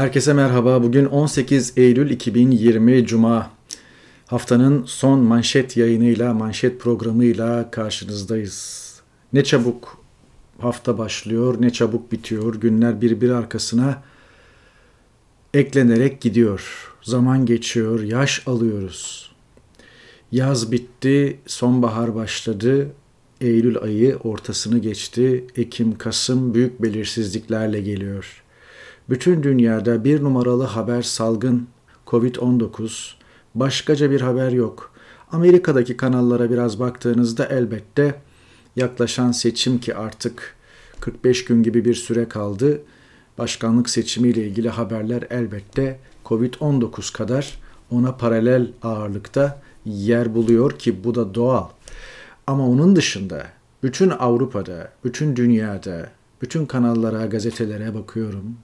Herkese merhaba. Bugün 18 Eylül 2020 Cuma. Haftanın son manşet yayınıyla, manşet programıyla karşınızdayız. Ne çabuk hafta başlıyor, ne çabuk bitiyor. Günler birbiri arkasına eklenerek gidiyor. Zaman geçiyor, yaş alıyoruz. Yaz bitti, sonbahar başladı. Eylül ayı ortasını geçti. Ekim, Kasım büyük belirsizliklerle geliyor. Bütün dünyada bir numaralı haber salgın, Covid-19, başkaca bir haber yok. Amerika'daki kanallara biraz baktığınızda elbette yaklaşan seçim ki artık 45 gün gibi bir süre kaldı. Başkanlık seçimiyle ilgili haberler elbette Covid-19 kadar ona paralel ağırlıkta yer buluyor ki bu da doğal. Ama onun dışında bütün Avrupa'da, bütün dünyada, bütün kanallara, gazetelere bakıyorum.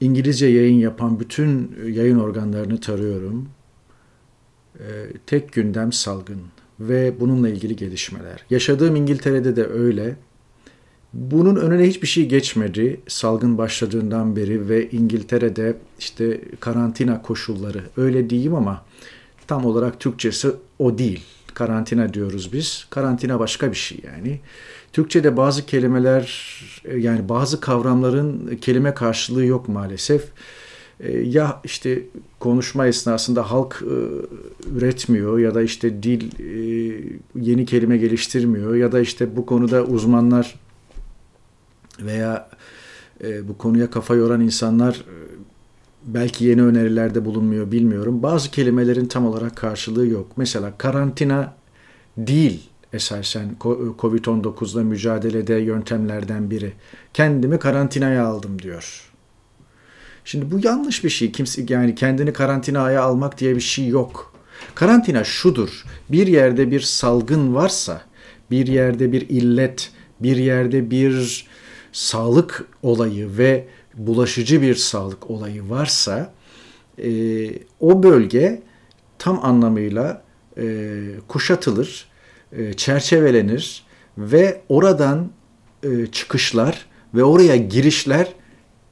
İngilizce yayın yapan bütün e, yayın organlarını tarıyorum. E, tek gündem salgın ve bununla ilgili gelişmeler. Yaşadığım İngiltere'de de öyle. Bunun önüne hiçbir şey geçmedi salgın başladığından beri ve İngiltere'de işte karantina koşulları öyle diyeyim ama tam olarak Türkçesi o değil karantina diyoruz biz. Karantina başka bir şey yani. Türkçe'de bazı kelimeler e, yani bazı kavramların kelime karşılığı yok maalesef. E, ya işte konuşma esnasında halk e, üretmiyor ya da işte dil yeni kelime geliştirmiyor ya da işte bu konuda uzmanlar veya bu konuya kafa yoran insanlar belki yeni önerilerde bulunmuyor bilmiyorum. Bazı kelimelerin tam olarak karşılığı yok. Mesela karantina değil esasen e, COVID-19'la mücadelede yöntemlerden biri. Kendimi karantinaya aldım diyor. Şimdi bu yanlış bir şey. Kimse yani kendini karantinaya almak diye bir şey yok. Karantina şudur. Bir yerde bir salgın varsa, bir yerde bir illet, bir yerde bir sağlık olayı ve bulaşıcı bir sağlık olayı varsa e, o bölge tam anlamıyla e, kuşatılır, e, çerçevelenir ve oradan e, çıkışlar ve oraya girişler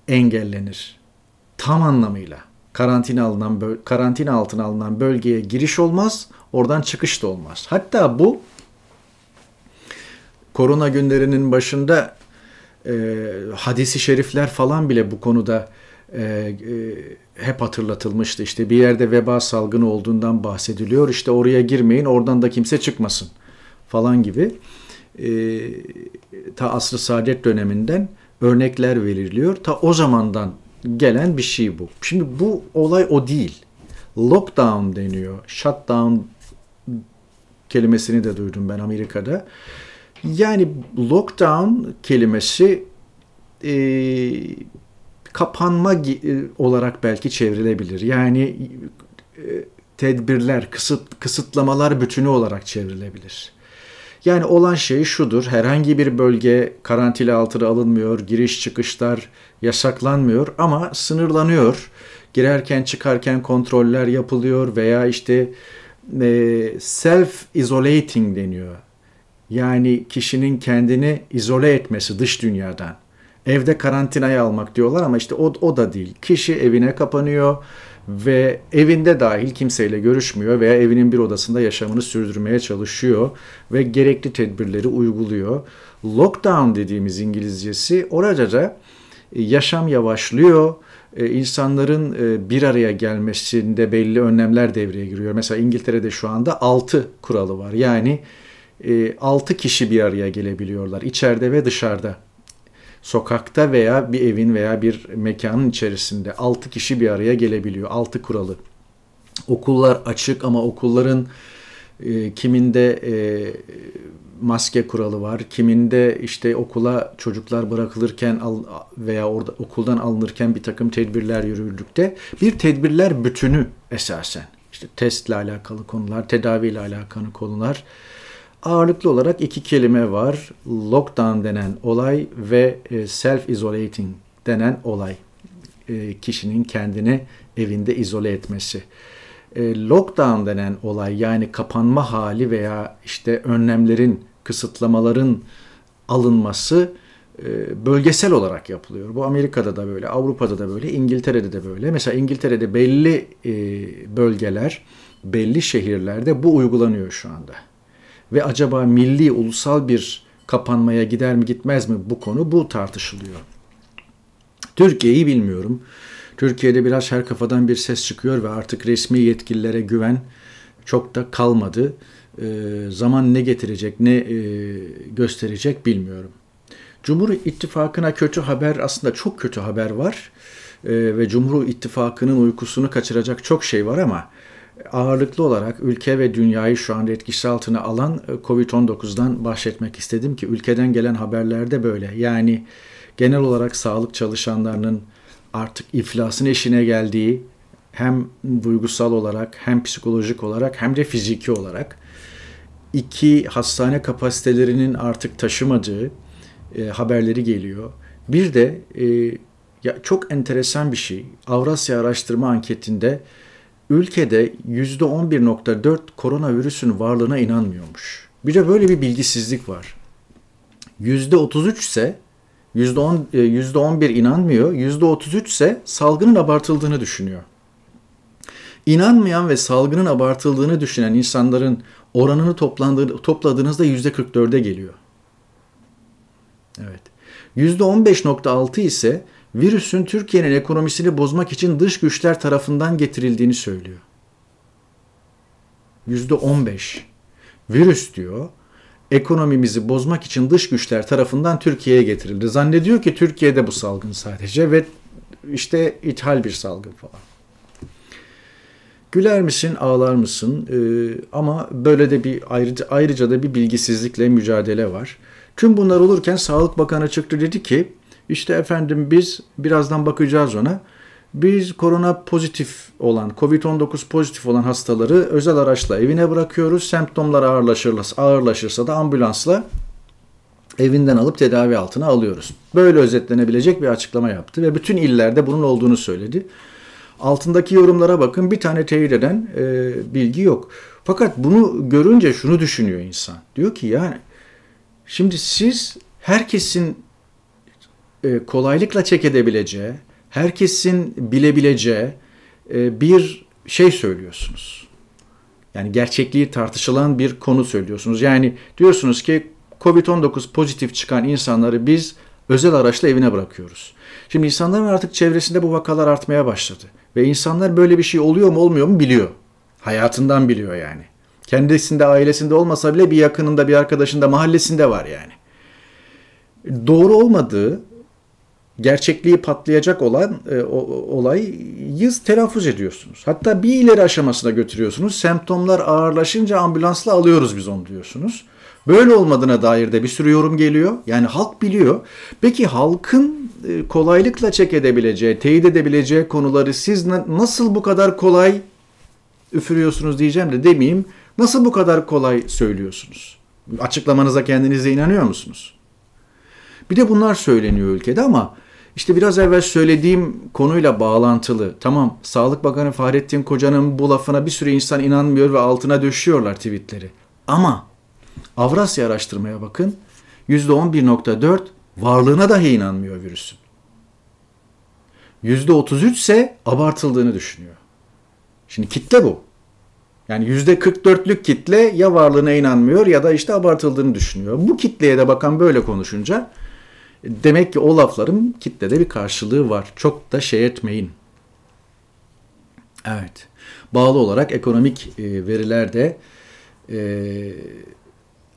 engellenir. Tam anlamıyla karantina alınan karantina altına alınan bölgeye giriş olmaz, oradan çıkış da olmaz. Hatta bu korona günlerinin başında e, hadisi şerifler falan bile bu konuda e, e, hep hatırlatılmıştı. İşte bir yerde veba salgını olduğundan bahsediliyor. İşte oraya girmeyin oradan da kimse çıkmasın falan gibi. E, ta asr-ı saadet döneminden örnekler veriliyor. Ta o zamandan gelen bir şey bu. Şimdi bu olay o değil. Lockdown deniyor. Shutdown kelimesini de duydum ben Amerika'da. Yani lockdown kelimesi e, kapanma e, olarak belki çevrilebilir. Yani e, tedbirler, kısıt, kısıtlamalar bütünü olarak çevrilebilir. Yani olan şey şudur, herhangi bir bölge karantina altına alınmıyor, giriş çıkışlar yasaklanmıyor ama sınırlanıyor. Girerken çıkarken kontroller yapılıyor veya işte e, self-isolating deniyor yani kişinin kendini izole etmesi dış dünyadan. Evde karantinaya almak diyorlar ama işte o, o da değil. Kişi evine kapanıyor ve evinde dahil kimseyle görüşmüyor veya evinin bir odasında yaşamını sürdürmeye çalışıyor ve gerekli tedbirleri uyguluyor. Lockdown dediğimiz İngilizcesi orada da e, yaşam yavaşlıyor. E, insanların e, bir araya gelmesinde belli önlemler devreye giriyor. Mesela İngiltere'de şu anda 6 kuralı var. Yani 6 e, kişi bir araya gelebiliyorlar içeride ve dışarıda. Sokakta veya bir evin veya bir mekanın içerisinde 6 kişi bir araya gelebiliyor. 6 kuralı. Okullar açık ama okulların e, kiminde e, maske kuralı var. Kiminde işte okula çocuklar bırakılırken veya orada okuldan alınırken bir takım tedbirler yürürlükte. Bir tedbirler bütünü esasen. İşte testle alakalı konular, tedaviyle alakalı konular, Ağırlıklı olarak iki kelime var. Lockdown denen olay ve e, self-isolating denen olay. E, kişinin kendini evinde izole etmesi. E, lockdown denen olay yani kapanma hali veya işte önlemlerin, kısıtlamaların alınması bölgesel olarak yapılıyor. Bu Amerika'da da böyle, Avrupa'da da böyle, İngiltere'de de böyle. Mesela İngiltere'de belli bölgeler, belli şehirlerde bu uygulanıyor şu anda ve acaba milli ulusal bir kapanmaya gider mi gitmez mi bu konu bu tartışılıyor. Türkiye'yi bilmiyorum. Türkiye'de biraz her kafadan bir ses çıkıyor ve artık resmi yetkililere güven çok da kalmadı. E, zaman ne getirecek, ne e, gösterecek bilmiyorum. Cumhur İttifakı'na kötü haber aslında çok kötü haber var. E, ve Cumhur İttifakı'nın uykusunu kaçıracak çok şey var ama ağırlıklı olarak ülke ve dünyayı şu anda etkisi altına alan e, COVID-19'dan bahsetmek istedim ki ülkeden gelen haberlerde böyle. Yani genel olarak sağlık çalışanlarının artık iflasın eşine geldiği hem duygusal olarak hem psikolojik olarak hem de fiziki olarak iki hastane kapasitelerinin artık taşımadığı e, haberleri geliyor. Bir de e, ya çok enteresan bir şey Avrasya Araştırma Anketi'nde ülkede %11.4 koronavirüsün varlığına inanmıyormuş. Bir de böyle bir bilgisizlik var. %33 ise %10, %11 e, inanmıyor, %33 ise salgının abartıldığını düşünüyor. İnanmayan ve salgının abartıldığını düşünen insanların oranını topladığınızda %44'e geliyor. Evet. %15.6 ise virüsün Türkiye'nin ekonomisini bozmak için dış güçler tarafından getirildiğini söylüyor. Yüzde on Virüs diyor ekonomimizi bozmak için dış güçler tarafından Türkiye'ye getirildi. Zannediyor ki Türkiye'de bu salgın sadece ve işte ithal bir salgın falan. Güler misin, ağlar mısın? Ee, ama böyle de bir ayrıca, ayrıca da bir bilgisizlikle mücadele var. Tüm bunlar olurken Sağlık Bakanı çıktı dedi ki işte efendim biz birazdan bakacağız ona. Biz korona pozitif olan, COVID-19 pozitif olan hastaları özel araçla evine bırakıyoruz. Semptomlar ağırlaşırsa, ağırlaşırsa da ambulansla evinden alıp tedavi altına alıyoruz. Böyle özetlenebilecek bir açıklama yaptı ve bütün illerde bunun olduğunu söyledi. Altındaki yorumlara bakın bir tane teyit eden e, bilgi yok. Fakat bunu görünce şunu düşünüyor insan. Diyor ki yani şimdi siz herkesin e, kolaylıkla çek edebileceği, herkesin bilebileceği e, bir şey söylüyorsunuz. Yani gerçekliği tartışılan bir konu söylüyorsunuz. Yani diyorsunuz ki COVID-19 pozitif çıkan insanları biz özel araçla evine bırakıyoruz. Şimdi insanların artık çevresinde bu vakalar artmaya başladı. Ve insanlar böyle bir şey oluyor mu olmuyor mu biliyor. Hayatından biliyor yani. Kendisinde ailesinde olmasa bile bir yakınında bir arkadaşında mahallesinde var yani. Doğru olmadığı gerçekliği patlayacak olan e, o, olayı telaffuz ediyorsunuz. Hatta bir ileri aşamasına götürüyorsunuz. Semptomlar ağırlaşınca ambulansla alıyoruz biz onu diyorsunuz. Böyle olmadığına dair de bir sürü yorum geliyor. Yani halk biliyor. Peki halkın e, kolaylıkla çek edebileceği, teyit edebileceği konuları siz nasıl bu kadar kolay üfürüyorsunuz diyeceğim de demeyeyim. Nasıl bu kadar kolay söylüyorsunuz? Açıklamanıza kendinize inanıyor musunuz? Bir de bunlar söyleniyor ülkede ama işte biraz evvel söylediğim konuyla bağlantılı. Tamam Sağlık Bakanı Fahrettin Koca'nın bu lafına bir sürü insan inanmıyor ve altına döşüyorlar tweetleri. Ama Avrasya araştırmaya bakın. %11.4 varlığına dahi inanmıyor virüsün. %33 ise abartıldığını düşünüyor. Şimdi kitle bu. Yani %44'lük kitle ya varlığına inanmıyor ya da işte abartıldığını düşünüyor. Bu kitleye de bakan böyle konuşunca Demek ki o laflarım kitlede bir karşılığı var. Çok da şey etmeyin. Evet. Bağlı olarak ekonomik e, veriler de e,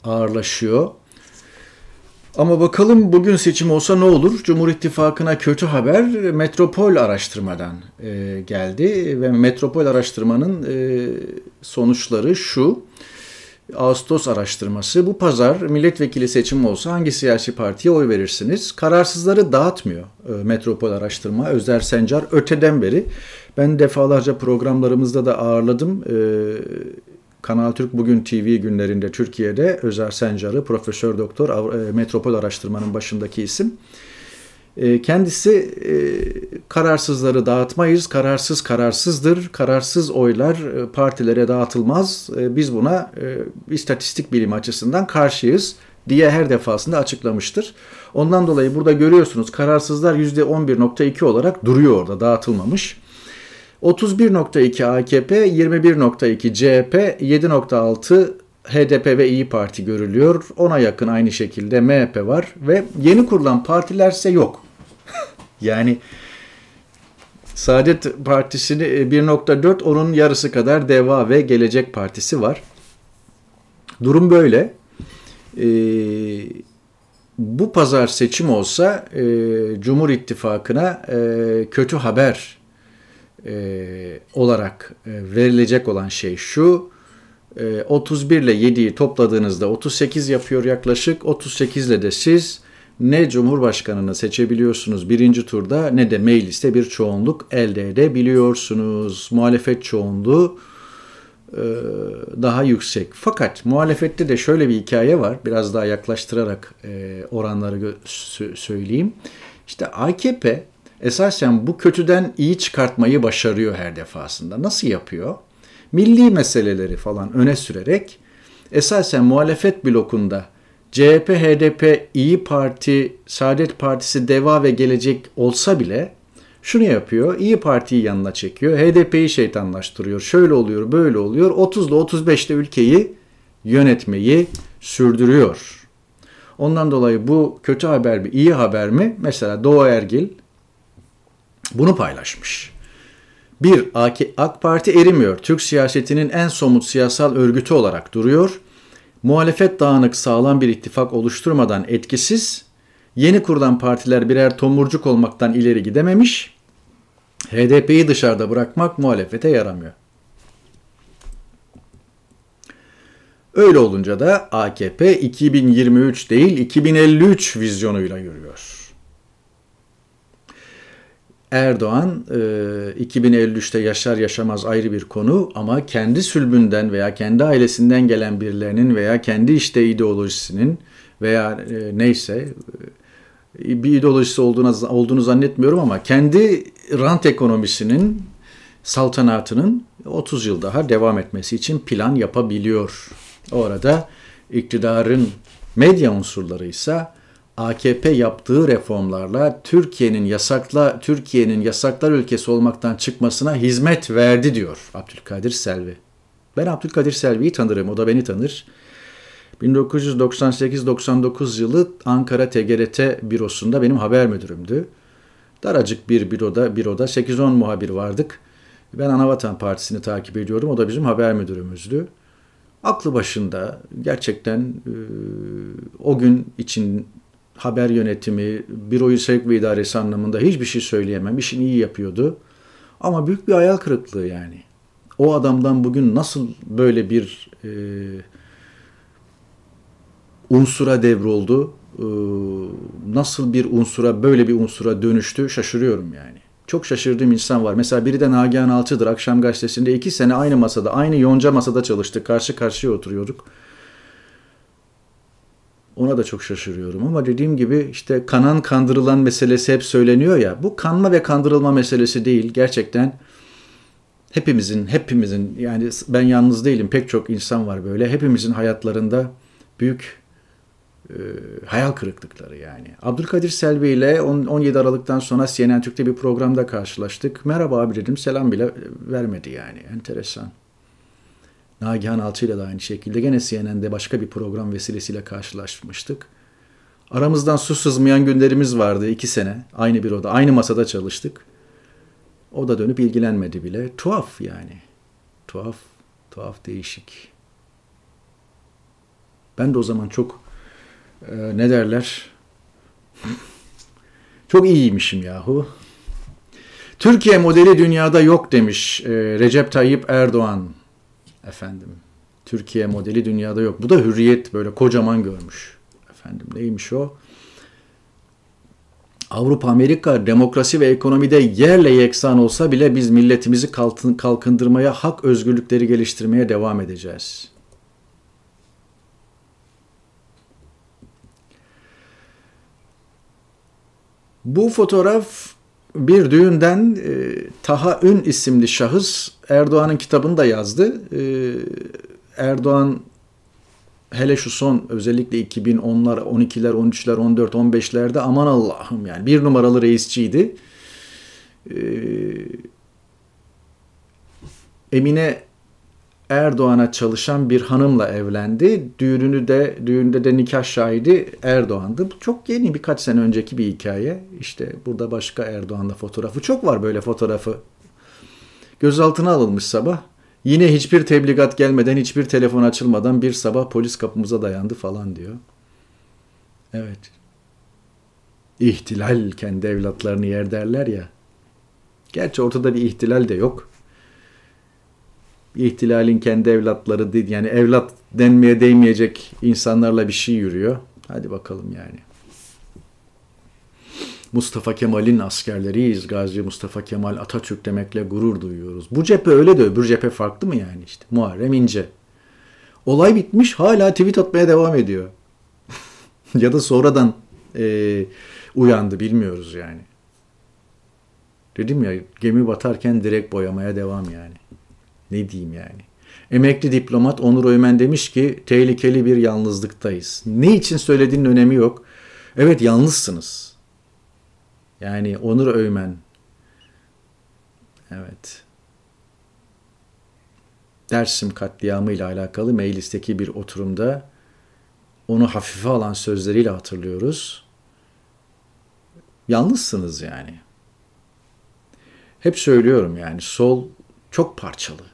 ağırlaşıyor. Ama bakalım bugün seçim olsa ne olur? Cumhur İttifakı'na kötü haber metropol araştırmadan e, geldi ve metropol araştırmanın sonuçları şu. Ağustos araştırması. Bu pazar milletvekili seçimi olsa hangi siyasi partiye oy verirsiniz? Kararsızları dağıtmıyor e, Metropol Araştırma. Özder Sencar öteden beri. Ben defalarca programlarımızda da ağırladım. E, Kanal Türk Bugün TV günlerinde Türkiye'de Özer Sencar'ı Profesör Doktor e, Metropol Araştırma'nın başındaki isim. E, kendisi e, kararsızları dağıtmayız, kararsız kararsızdır, kararsız oylar e, partilere dağıtılmaz. Biz buna istatistik bilimi açısından karşıyız diye her defasında açıklamıştır. Ondan dolayı burada görüyorsunuz kararsızlar %11.2 olarak duruyor orada dağıtılmamış. 31.2 AKP, 21.2 CHP, 7.6 HDP ve İyi Parti görülüyor. Ona yakın aynı şekilde MHP var ve yeni kurulan partilerse yok. yani Saadet Partisi'ni 1.4 e, onun yarısı kadar Deva ve Gelecek Partisi var. Durum böyle. Ee, bu pazar seçim olsa e, Cumhur İttifakı'na e, kötü haber e, olarak e, verilecek olan şey şu. 31 ee, ile 7'yi topladığınızda 38 yapıyor yaklaşık. 38 ile de siz ne Cumhurbaşkanını seçebiliyorsunuz birinci turda ne de mecliste bir çoğunluk elde edebiliyorsunuz. Muhalefet çoğunluğu e, daha yüksek. Fakat muhalefette de şöyle bir hikaye var. Biraz daha yaklaştırarak e, oranları söyleyeyim. İşte AKP esasen bu kötüden iyi çıkartmayı başarıyor her defasında. Nasıl yapıyor? milli meseleleri falan öne sürerek esasen muhalefet blokunda CHP, HDP, İyi Parti, Saadet Partisi, Deva ve Gelecek olsa bile şunu yapıyor. İyi Parti'yi yanına çekiyor. HDP'yi şeytanlaştırıyor. Şöyle oluyor, böyle oluyor. 30'da 35'te ülkeyi yönetmeyi sürdürüyor. Ondan dolayı bu kötü haber mi, iyi haber mi? Mesela Doğu Ergil bunu paylaşmış. 1. AK Parti erimiyor. Türk siyasetinin en somut siyasal örgütü olarak duruyor. Muhalefet dağınık sağlam bir ittifak oluşturmadan etkisiz. Yeni kurulan partiler birer tomurcuk olmaktan ileri gidememiş. HDP'yi dışarıda bırakmak muhalefete yaramıyor. Öyle olunca da AKP 2023 değil 2053 vizyonuyla yürüyor. Erdoğan 2053'te e, yaşar yaşamaz ayrı bir konu ama kendi sülbünden veya kendi ailesinden gelen birilerinin veya kendi işte ideolojisinin veya e, neyse e, bir ideolojisi olduğunu, olduğunu zannetmiyorum ama kendi rant ekonomisinin saltanatının 30 yıl daha devam etmesi için plan yapabiliyor. Orada iktidarın medya unsurları ise AKP yaptığı reformlarla Türkiye'nin yasakla Türkiye'nin yasaklar ülkesi olmaktan çıkmasına hizmet verdi diyor Abdülkadir Selvi. Ben Abdülkadir Selvi'yi tanırım, o da beni tanır. 1998-99 yılı Ankara TGRT bürosunda benim haber müdürümdü. Daracık bir büroda, büroda 8-10 muhabir vardık. Ben Anavatan Partisi'ni takip ediyorum. O da bizim haber müdürümüzdü. Aklı başında gerçekten e, o gün için haber yönetimi, büroyu sevk ve idaresi anlamında hiçbir şey söyleyemem. İşini iyi yapıyordu. Ama büyük bir hayal kırıklığı yani. O adamdan bugün nasıl böyle bir e, unsura devroldu, e, nasıl bir unsura, böyle bir unsura dönüştü şaşırıyorum yani. Çok şaşırdığım insan var. Mesela biri de Nagihan Alçı'dır. Akşam gazetesinde iki sene aynı masada, aynı yonca masada çalıştık. Karşı karşıya oturuyorduk. Ona da çok şaşırıyorum ama dediğim gibi işte kanan kandırılan meselesi hep söyleniyor ya. Bu kanma ve kandırılma meselesi değil. Gerçekten hepimizin, hepimizin yani ben yalnız değilim. Pek çok insan var böyle. Hepimizin hayatlarında büyük e, hayal kırıklıkları yani. Abdülkadir Selvi ile 17 Aralık'tan sonra CNN Türk'te bir programda karşılaştık. Merhaba abi dedim. Selam bile vermedi yani. Enteresan. Nagihan Alçı da aynı şekilde gene CNN'de başka bir program vesilesiyle karşılaşmıştık. Aramızdan su sızmayan günlerimiz vardı iki sene. Aynı bir oda, aynı masada çalıştık. O da dönüp ilgilenmedi bile. Tuhaf yani. Tuhaf, tuhaf değişik. Ben de o zaman çok e, ne derler? çok iyiymişim yahu. Türkiye modeli dünyada yok demiş e, Recep Tayyip Erdoğan efendim Türkiye modeli dünyada yok. Bu da hürriyet böyle kocaman görmüş. Efendim neymiş o? Avrupa, Amerika demokrasi ve ekonomide yerle yeksan olsa bile biz milletimizi kalkındırmaya, hak özgürlükleri geliştirmeye devam edeceğiz. Bu fotoğraf bir düğünden e, Taha Ün isimli şahıs Erdoğan'ın kitabını da yazdı. E, Erdoğan hele şu son özellikle 2010'lar, 12'ler, 13'ler, 14, 15'lerde aman Allah'ım yani bir numaralı reisçiydi. E, Emine Erdoğan'a çalışan bir hanımla evlendi. düğünü de düğünde de nikah şahidi Erdoğan'dı. Bu çok yeni birkaç sene önceki bir hikaye. İşte burada başka Erdoğan'la fotoğrafı çok var böyle fotoğrafı. Gözaltına alınmış sabah. Yine hiçbir tebligat gelmeden, hiçbir telefon açılmadan bir sabah polis kapımıza dayandı falan diyor. Evet. İhtilal kendi evlatlarını yer derler ya. Gerçi ortada bir ihtilal de yok ihtilalin kendi evlatları değil yani evlat denmeye değmeyecek insanlarla bir şey yürüyor. Hadi bakalım yani. Mustafa Kemal'in askerleriyiz. Gazi Mustafa Kemal Atatürk demekle gurur duyuyoruz. Bu cephe öyle de öbür cephe farklı mı yani işte? Muharrem İnce. Olay bitmiş hala tweet atmaya devam ediyor. ya da sonradan e, uyandı bilmiyoruz yani. Dedim ya gemi batarken direkt boyamaya devam yani. Ne diyeyim yani. Emekli diplomat Onur Öymen demiş ki tehlikeli bir yalnızlıktayız. Ne için söylediğinin önemi yok. Evet yalnızsınız. Yani Onur Öymen. Evet. Dersim katliamı ile alakalı meclisteki bir oturumda onu hafife alan sözleriyle hatırlıyoruz. Yalnızsınız yani. Hep söylüyorum yani sol çok parçalı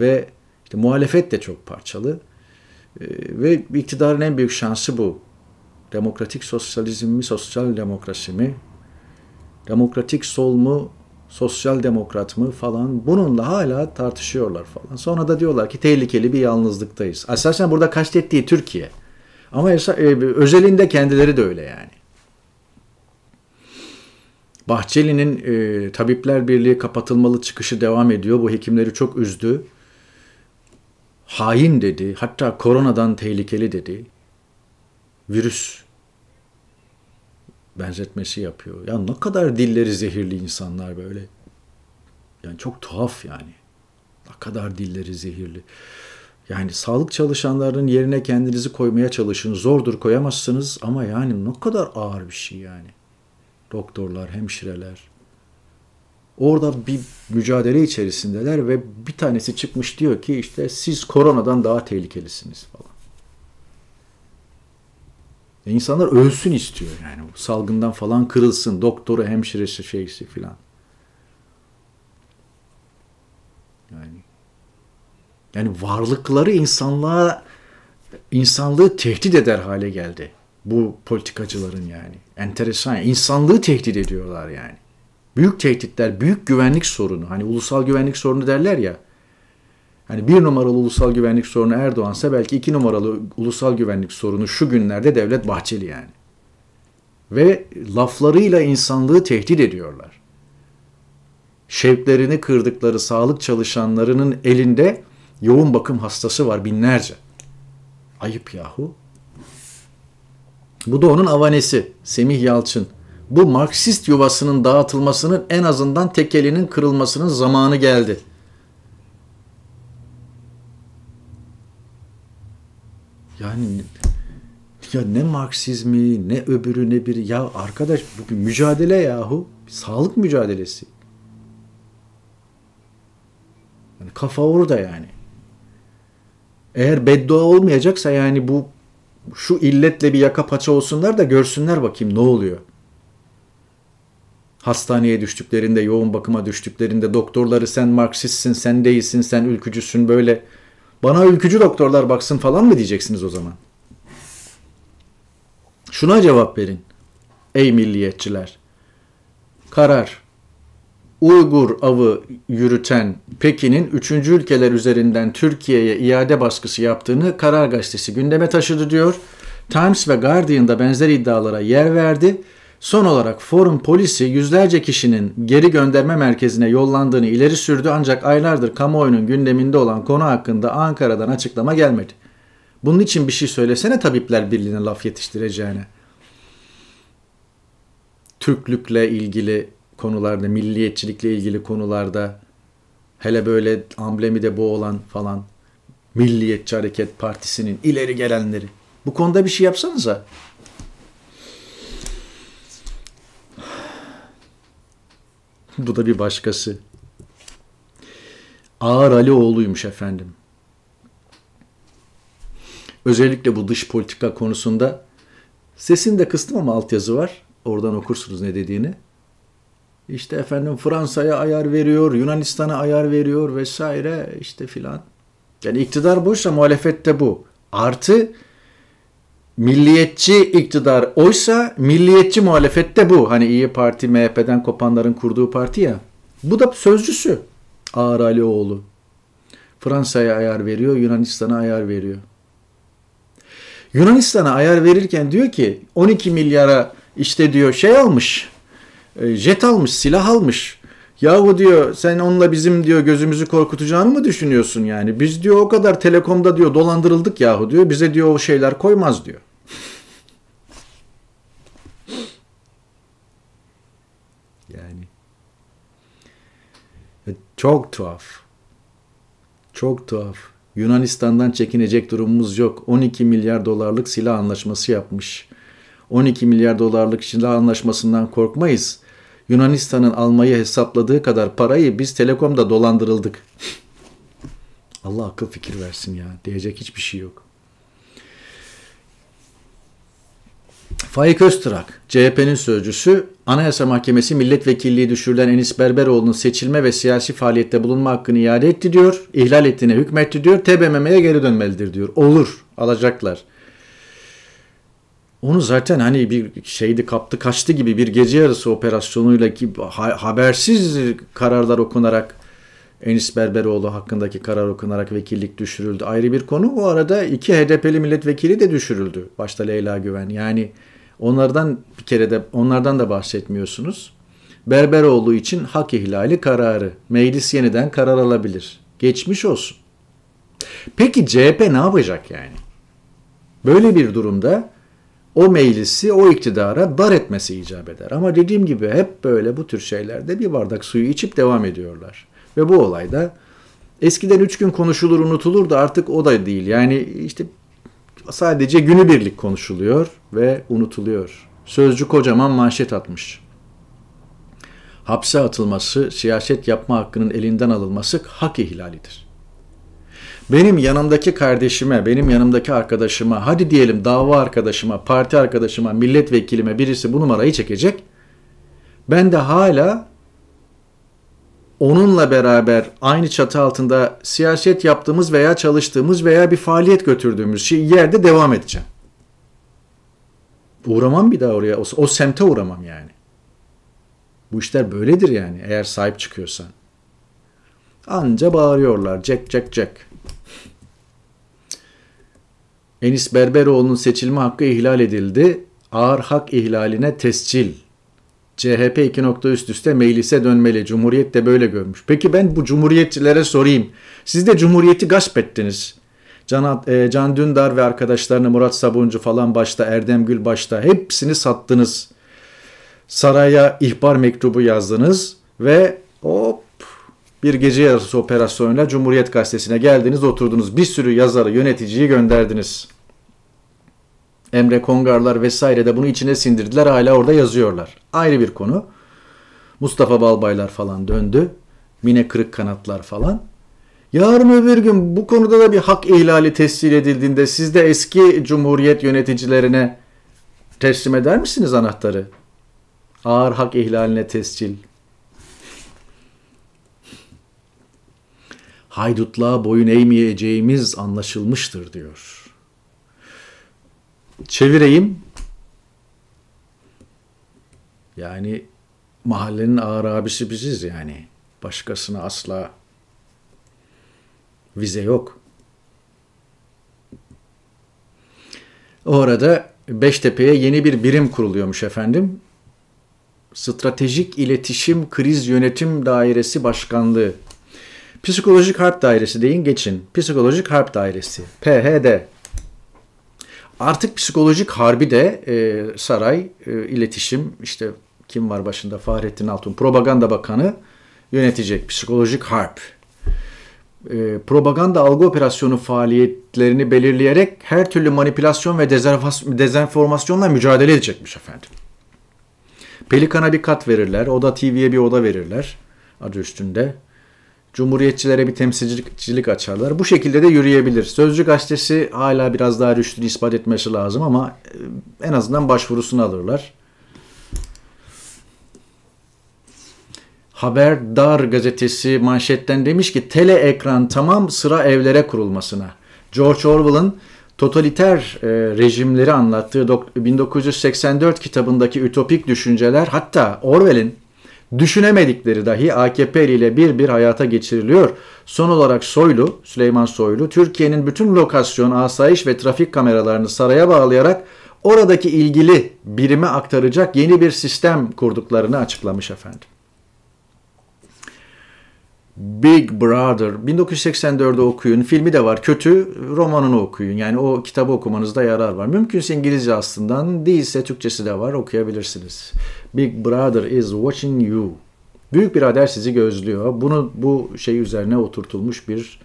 ve işte muhalefet de çok parçalı. Ee, ve iktidarın en büyük şansı bu. Demokratik sosyalizm mi, sosyal demokrasi mi, demokratik sol mu, sosyal demokrat mı falan bununla hala tartışıyorlar falan. Sonra da diyorlar ki tehlikeli bir yalnızlıktayız. Esasen burada kastettiği Türkiye. Ama e, özelinde kendileri de öyle yani. Bahçeli'nin e, Tabipler Birliği kapatılmalı çıkışı devam ediyor. Bu hekimleri çok üzdü hain dedi, hatta koronadan tehlikeli dedi. Virüs benzetmesi yapıyor. Ya ne kadar dilleri zehirli insanlar böyle. Yani çok tuhaf yani. Ne kadar dilleri zehirli. Yani sağlık çalışanlarının yerine kendinizi koymaya çalışın. Zordur koyamazsınız ama yani ne kadar ağır bir şey yani. Doktorlar, hemşireler, Orada bir mücadele içerisindeler ve bir tanesi çıkmış diyor ki işte siz koronadan daha tehlikelisiniz falan. E insanlar ölsün istiyor yani salgından falan kırılsın doktoru hemşiresi şeysi filan. Yani yani varlıkları insanlığa insanlığı tehdit eder hale geldi bu politikacıların yani. Enteresan. İnsanlığı tehdit ediyorlar yani. Büyük tehditler, büyük güvenlik sorunu. Hani ulusal güvenlik sorunu derler ya. Hani bir numaralı ulusal güvenlik sorunu Erdoğan'sa belki iki numaralı ulusal güvenlik sorunu şu günlerde Devlet Bahçeli yani. Ve laflarıyla insanlığı tehdit ediyorlar. Şevklerini kırdıkları sağlık çalışanlarının elinde yoğun bakım hastası var binlerce. Ayıp yahu. Bu da onun avanesi Semih Yalçın bu Marksist yuvasının dağıtılmasının en azından tekelinin kırılmasının zamanı geldi. Yani ya ne Marksizmi ne öbürü ne biri ya arkadaş bugün mücadele yahu sağlık mücadelesi. Yani kafa orada yani. Eğer beddua olmayacaksa yani bu şu illetle bir yaka paça olsunlar da görsünler bakayım ne oluyor hastaneye düştüklerinde, yoğun bakıma düştüklerinde doktorları sen Marksistsin, sen değilsin, sen ülkücüsün böyle bana ülkücü doktorlar baksın falan mı diyeceksiniz o zaman? Şuna cevap verin. Ey milliyetçiler. Karar. Uygur avı yürüten Pekin'in 3. ülkeler üzerinden Türkiye'ye iade baskısı yaptığını Karar Gazetesi gündeme taşıdı diyor. Times ve Guardian'da benzer iddialara yer verdi. Son olarak forum polisi yüzlerce kişinin geri gönderme merkezine yollandığını ileri sürdü ancak aylardır kamuoyunun gündeminde olan konu hakkında Ankara'dan açıklama gelmedi. Bunun için bir şey söylesene Tabipler Birliği'ne laf yetiştireceğine. Türklükle ilgili konularda, milliyetçilikle ilgili konularda hele böyle amblemi de bu olan falan Milliyetçi Hareket Partisi'nin ileri gelenleri. Bu konuda bir şey yapsanıza. Bu da bir başkası. Ağar Alioğlu'ymuş efendim. Özellikle bu dış politika konusunda sesinde de kıstım ama altyazı var. Oradan okursunuz ne dediğini. İşte efendim Fransa'ya ayar veriyor, Yunanistan'a ayar veriyor vesaire işte filan. Yani iktidar buysa muhalefet de bu. Artı milliyetçi iktidar oysa milliyetçi muhalefette bu. Hani İyi Parti MHP'den kopanların kurduğu parti ya. Bu da sözcüsü Ağar Alioğlu. Fransa'ya ayar veriyor, Yunanistan'a ayar veriyor. Yunanistan'a ayar verirken diyor ki 12 milyara işte diyor şey almış, e, jet almış, silah almış, Yahu diyor sen onunla bizim diyor gözümüzü korkutacağını mı düşünüyorsun yani? Biz diyor o kadar telekomda diyor dolandırıldık yahu diyor. Bize diyor o şeyler koymaz diyor. yani e, çok tuhaf. Çok tuhaf. Yunanistan'dan çekinecek durumumuz yok. 12 milyar dolarlık silah anlaşması yapmış. 12 milyar dolarlık silah anlaşmasından korkmayız. Yunanistan'ın almayı hesapladığı kadar parayı biz Telekom'da dolandırıldık. Allah akıl fikir versin ya. Diyecek hiçbir şey yok. Faik Öztrak, CHP'nin sözcüsü, Anayasa Mahkemesi milletvekilliği düşürülen Enis Berberoğlu'nun seçilme ve siyasi faaliyette bulunma hakkını iade etti diyor. İhlal ettiğine hükmetti diyor. TBMM'ye geri dönmelidir diyor. Olur. Alacaklar. Onu zaten hani bir şeydi kaptı kaçtı gibi bir gece yarısı operasyonuyla ki habersiz kararlar okunarak Enis Berberoğlu hakkındaki karar okunarak vekillik düşürüldü. Ayrı bir konu. Bu arada iki HDP'li milletvekili de düşürüldü. Başta Leyla Güven. Yani onlardan bir kere de onlardan da bahsetmiyorsunuz. Berberoğlu için hak ihlali kararı. Meclis yeniden karar alabilir. Geçmiş olsun. Peki CHP ne yapacak yani? Böyle bir durumda o meclisi, o iktidara dar etmesi icap eder. Ama dediğim gibi hep böyle bu tür şeylerde bir bardak suyu içip devam ediyorlar. Ve bu olayda eskiden üç gün konuşulur unutulur da artık o da değil. Yani işte sadece günübirlik konuşuluyor ve unutuluyor. Sözcü kocaman manşet atmış. Hapse atılması, siyaset yapma hakkının elinden alınması hak ihlalidir benim yanımdaki kardeşime, benim yanımdaki arkadaşıma, hadi diyelim dava arkadaşıma, parti arkadaşıma, milletvekilime birisi bu numarayı çekecek. Ben de hala onunla beraber aynı çatı altında siyaset yaptığımız veya çalıştığımız veya bir faaliyet götürdüğümüz şey yerde devam edeceğim. Uğramam bir daha oraya. O, o semte uğramam yani. Bu işler böyledir yani eğer sahip çıkıyorsan. Anca bağırıyorlar. Jack Jack Jack. Enis Berberoğlu'nun seçilme hakkı ihlal edildi. Ağır hak ihlaline tescil. CHP iki üst üste meclise dönmeli. Cumhuriyet de böyle görmüş. Peki ben bu cumhuriyetçilere sorayım. Siz de cumhuriyeti gasp ettiniz. Can, e, Can Dündar ve arkadaşlarını Murat Sabuncu falan başta, Erdem Gül başta hepsini sattınız. Saraya ihbar mektubu yazdınız ve hop bir gece yarısı operasyonuyla Cumhuriyet Gazetesi'ne geldiniz oturdunuz. Bir sürü yazarı, yöneticiyi gönderdiniz. Emre Kongarlar vesaire de bunu içine sindirdiler. Hala orada yazıyorlar. Ayrı bir konu. Mustafa Balbaylar falan döndü. Mine Kırık Kanatlar falan. Yarın öbür gün bu konuda da bir hak ihlali tescil edildiğinde siz de eski cumhuriyet yöneticilerine teslim eder misiniz anahtarı? Ağır hak ihlaline tescil. Haydutluğa boyun eğmeyeceğimiz anlaşılmıştır diyor çevireyim. Yani mahallenin ağır abisi biziz yani. Başkasına asla vize yok. Orada Beştepe'ye yeni bir birim kuruluyormuş efendim. Stratejik İletişim Kriz Yönetim Dairesi Başkanlığı. Psikolojik Harp Dairesi deyin geçin. Psikolojik Harp Dairesi. PHD. Artık psikolojik harbi de e, saray, e, iletişim, işte kim var başında Fahrettin Altun, propaganda bakanı yönetecek psikolojik harp. E, propaganda algı operasyonu faaliyetlerini belirleyerek her türlü manipülasyon ve dezenformasyonla mücadele edecekmiş efendim. Pelikan'a bir kat verirler, Oda TV'ye bir oda verirler adı üstünde. Cumhuriyetçilere bir temsilcilik açarlar. Bu şekilde de yürüyebilir. Sözcü gazetesi hala biraz daha rüştünü ispat etmesi lazım ama e, en azından başvurusunu alırlar. Haber dar gazetesi manşetten demiş ki tele ekran tamam sıra evlere kurulmasına. George Orwell'ın totaliter e, rejimleri anlattığı 1984 kitabındaki ütopik düşünceler hatta Orwell'in düşünemedikleri dahi AKP ile bir bir hayata geçiriliyor. Son olarak Soylu, Süleyman Soylu, Türkiye'nin bütün lokasyon, asayiş ve trafik kameralarını saraya bağlayarak oradaki ilgili birime aktaracak yeni bir sistem kurduklarını açıklamış efendim. Big Brother 1984'de okuyun. Filmi de var. Kötü romanını okuyun. Yani o kitabı okumanızda yarar var. Mümkünse İngilizce aslında değilse Türkçesi de var. Okuyabilirsiniz. Big brother is watching you. Büyük birader sizi gözlüyor. Bunu bu şey üzerine oturtulmuş bir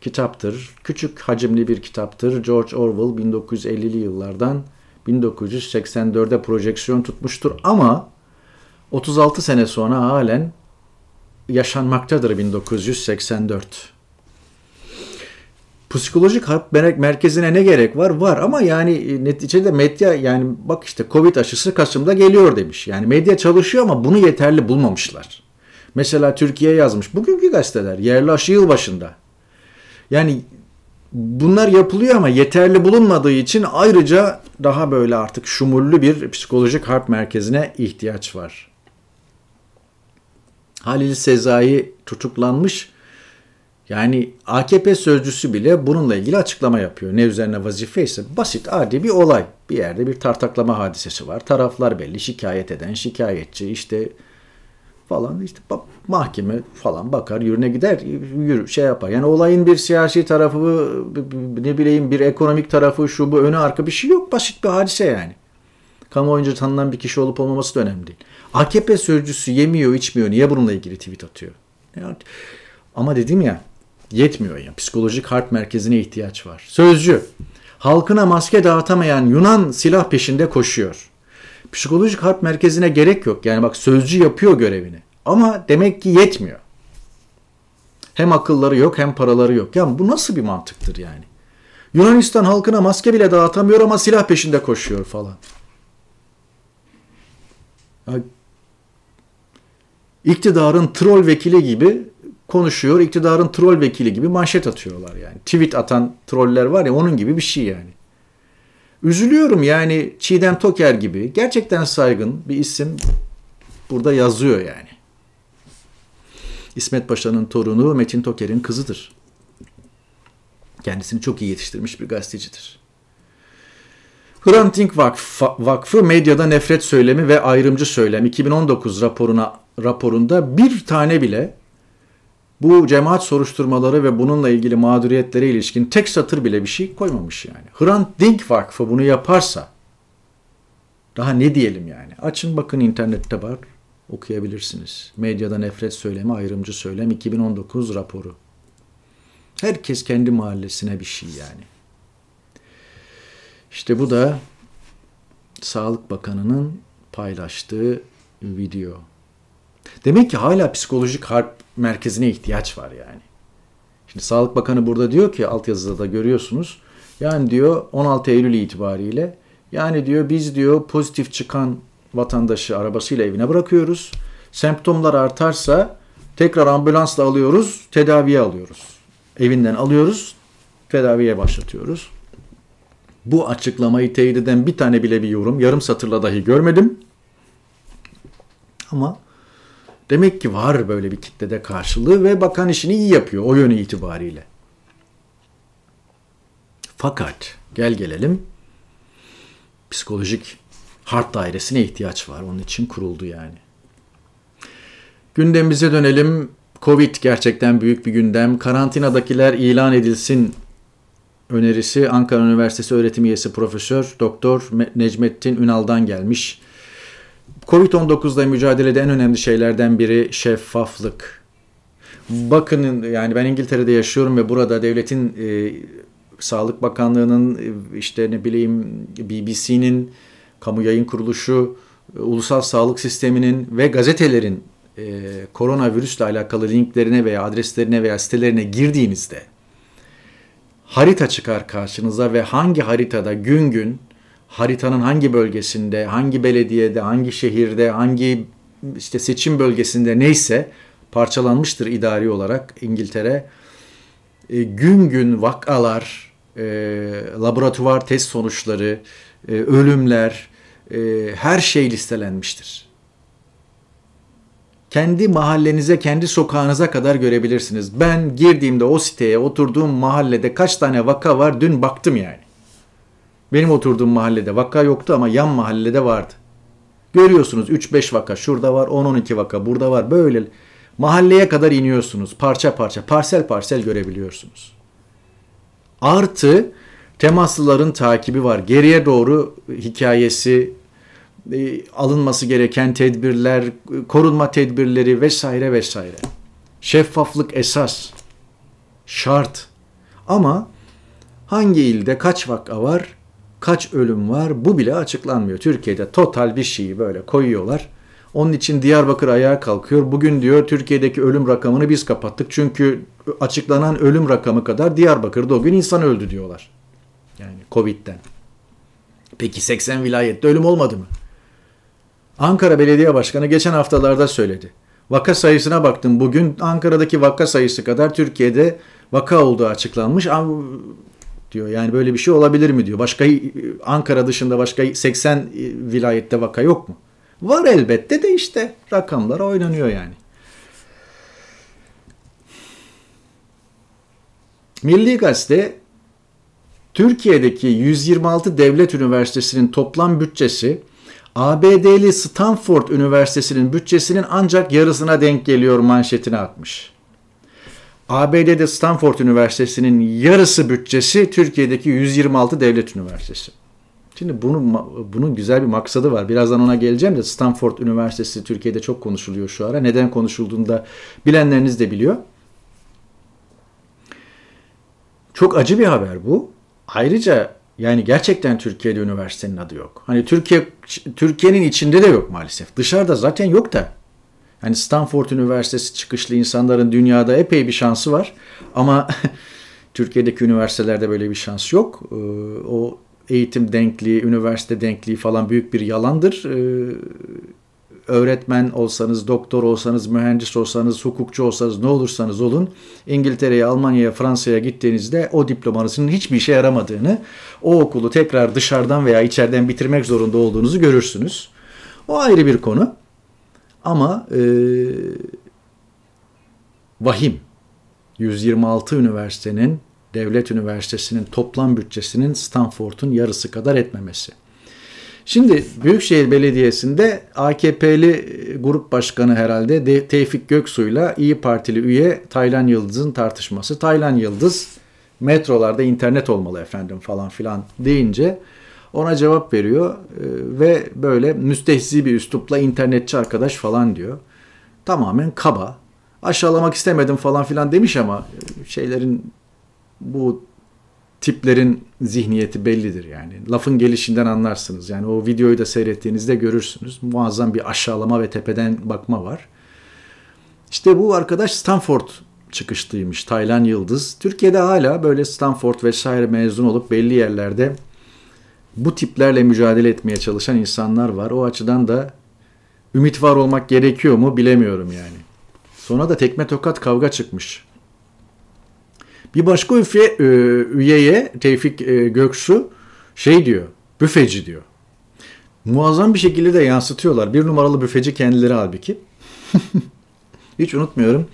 kitaptır. Küçük hacimli bir kitaptır. George Orwell 1950'li yıllardan 1984'e projeksiyon tutmuştur ama 36 sene sonra halen yaşanmaktadır 1984. Psikolojik harp merkezine ne gerek var? Var ama yani e, neticede medya yani bak işte Covid aşısı Kasım'da geliyor demiş. Yani medya çalışıyor ama bunu yeterli bulmamışlar. Mesela Türkiye yazmış. Bugünkü gazeteler yerli aşı yılbaşında. Yani bunlar yapılıyor ama yeterli bulunmadığı için ayrıca daha böyle artık şumurlu bir psikolojik harp merkezine ihtiyaç var. Halil Sezai tutuklanmış yani AKP sözcüsü bile bununla ilgili açıklama yapıyor. Ne üzerine vazife ise basit adi bir olay. Bir yerde bir tartaklama hadisesi var. Taraflar belli. Şikayet eden, şikayetçi işte falan işte mahkeme falan bakar yürüne gider yürü şey yapar. Yani olayın bir siyasi tarafı ne bileyim bir ekonomik tarafı şu bu önü arka bir şey yok. Basit bir hadise yani. Kamuoyunca tanınan bir kişi olup olmaması da önemli değil. AKP sözcüsü yemiyor içmiyor niye bununla ilgili tweet atıyor? Yani, ama dedim ya Yetmiyor yani. Psikolojik harp merkezine ihtiyaç var. Sözcü. Halkına maske dağıtamayan Yunan silah peşinde koşuyor. Psikolojik harp merkezine gerek yok. Yani bak sözcü yapıyor görevini. Ama demek ki yetmiyor. Hem akılları yok hem paraları yok. Yani bu nasıl bir mantıktır yani? Yunanistan halkına maske bile dağıtamıyor ama silah peşinde koşuyor falan. Ya, iktidarın troll vekili gibi konuşuyor. iktidarın troll vekili gibi manşet atıyorlar yani. Tweet atan troller var ya onun gibi bir şey yani. Üzülüyorum yani Çiğdem Toker gibi gerçekten saygın bir isim burada yazıyor yani. İsmet Paşa'nın torunu Metin Toker'in kızıdır. Kendisini çok iyi yetiştirmiş bir gazetecidir. Hrant Dink Vakf, Vakfı medyada nefret söylemi ve ayrımcı söylem 2019 raporuna raporunda bir tane bile bu cemaat soruşturmaları ve bununla ilgili mağduriyetlere ilişkin tek satır bile bir şey koymamış yani. Hrant Dink Vakfı bunu yaparsa daha ne diyelim yani? Açın bakın internette var okuyabilirsiniz. Medyada nefret söylemi, ayrımcı söylem 2019 raporu. Herkes kendi mahallesine bir şey yani. İşte bu da Sağlık Bakanı'nın paylaştığı video. Demek ki hala psikolojik harp merkezine ihtiyaç var yani. Şimdi Sağlık Bakanı burada diyor ki altyazıda da görüyorsunuz. Yani diyor 16 Eylül itibariyle yani diyor biz diyor pozitif çıkan vatandaşı arabasıyla evine bırakıyoruz. Semptomlar artarsa tekrar ambulansla alıyoruz, tedaviye alıyoruz. Evinden alıyoruz, tedaviye başlatıyoruz. Bu açıklamayı teyit eden bir tane bile bir yorum yarım satırla dahi görmedim. Ama Demek ki var böyle bir kitlede karşılığı ve bakan işini iyi yapıyor o yönü itibariyle. Fakat gel gelelim psikolojik harp dairesine ihtiyaç var. Onun için kuruldu yani. Gündemimize dönelim. Covid gerçekten büyük bir gündem. Karantinadakiler ilan edilsin önerisi Ankara Üniversitesi öğretim üyesi Profesör Doktor Necmettin Ünal'dan gelmiş covid 19'da mücadelede en önemli şeylerden biri şeffaflık. Bakın yani ben İngiltere'de yaşıyorum ve burada devletin e, Sağlık Bakanlığı'nın e, işte ne bileyim BBC'nin kamu yayın kuruluşu, e, ulusal sağlık sisteminin ve gazetelerin e, koronavirüsle alakalı linklerine veya adreslerine veya sitelerine girdiğinizde harita çıkar karşınıza ve hangi haritada gün gün haritanın hangi bölgesinde, hangi belediyede, hangi şehirde, hangi işte seçim bölgesinde neyse parçalanmıştır idari olarak İngiltere. E, gün gün vakalar, e, laboratuvar test sonuçları, e, ölümler, e, her şey listelenmiştir. Kendi mahallenize, kendi sokağınıza kadar görebilirsiniz. Ben girdiğimde o siteye, oturduğum mahallede kaç tane vaka var dün baktım yani. Benim oturduğum mahallede vaka yoktu ama yan mahallede vardı. Görüyorsunuz 3-5 vaka şurada var, 10-12 vaka burada var. Böyle mahalleye kadar iniyorsunuz. Parça parça, parsel parsel görebiliyorsunuz. Artı temaslıların takibi var. Geriye doğru hikayesi, e, alınması gereken tedbirler, korunma tedbirleri vesaire vesaire. Şeffaflık esas, şart. Ama hangi ilde kaç vaka var kaç ölüm var bu bile açıklanmıyor. Türkiye'de total bir şeyi böyle koyuyorlar. Onun için Diyarbakır ayağa kalkıyor. Bugün diyor Türkiye'deki ölüm rakamını biz kapattık. Çünkü açıklanan ölüm rakamı kadar Diyarbakır'da o gün insan öldü diyorlar. Yani Covid'den. Peki 80 vilayette ölüm olmadı mı? Ankara Belediye Başkanı geçen haftalarda söyledi. Vaka sayısına baktım. Bugün Ankara'daki vaka sayısı kadar Türkiye'de vaka olduğu açıklanmış diyor. Yani böyle bir şey olabilir mi diyor. Başka e, Ankara dışında başka 80 e, vilayette vaka yok mu? Var elbette de işte rakamlar oynanıyor yani. Milli Gazete Türkiye'deki 126 devlet üniversitesinin toplam bütçesi ABD'li Stanford Üniversitesi'nin bütçesinin ancak yarısına denk geliyor manşetini atmış. ABD'de Stanford Üniversitesi'nin yarısı bütçesi Türkiye'deki 126 devlet üniversitesi. Şimdi bunun, bunun güzel bir maksadı var. Birazdan ona geleceğim de Stanford Üniversitesi Türkiye'de çok konuşuluyor şu ara. Neden konuşulduğunda bilenleriniz de biliyor. Çok acı bir haber bu. Ayrıca yani gerçekten Türkiye'de üniversitenin adı yok. Hani Türkiye Türkiye'nin içinde de yok maalesef. Dışarıda zaten yok da Hani Stanford Üniversitesi çıkışlı insanların dünyada epey bir şansı var. Ama Türkiye'deki üniversitelerde böyle bir şans yok. Ee, o eğitim denkliği, üniversite denkliği falan büyük bir yalandır. Ee, öğretmen olsanız, doktor olsanız, mühendis olsanız, hukukçu olsanız ne olursanız olun İngiltere'ye, Almanya'ya, Fransa'ya gittiğinizde o diplomanızın hiçbir işe yaramadığını, o okulu tekrar dışarıdan veya içeriden bitirmek zorunda olduğunuzu görürsünüz. O ayrı bir konu ama e, vahim. 126 üniversitenin, devlet üniversitesinin toplam bütçesinin Stanford'un yarısı kadar etmemesi. Şimdi Büyükşehir Belediyesi'nde AKP'li e, grup başkanı herhalde De Tevfik Göksu'yla İyi Partili üye Taylan Yıldız'ın tartışması. Taylan Yıldız metrolarda internet olmalı efendim falan filan deyince ona cevap veriyor e, ve böyle müstehzi bir üslupla internetçi arkadaş falan diyor. Tamamen kaba. Aşağılamak istemedim falan filan demiş ama e, şeylerin bu tiplerin zihniyeti bellidir yani. Lafın gelişinden anlarsınız. Yani o videoyu da seyrettiğinizde görürsünüz. Muazzam bir aşağılama ve tepeden bakma var. İşte bu arkadaş Stanford çıkışlıymış Taylan Yıldız. Türkiye'de hala böyle Stanford vesaire mezun olup belli yerlerde bu tiplerle mücadele etmeye çalışan insanlar var. O açıdan da ümit var olmak gerekiyor mu bilemiyorum yani. Sonra da tekme tokat kavga çıkmış. Bir başka üfe, e, üyeye Tevfik e, Göksu şey diyor, büfeci diyor. Muazzam bir şekilde de yansıtıyorlar. Bir numaralı büfeci kendileri halbuki. Hiç unutmuyorum.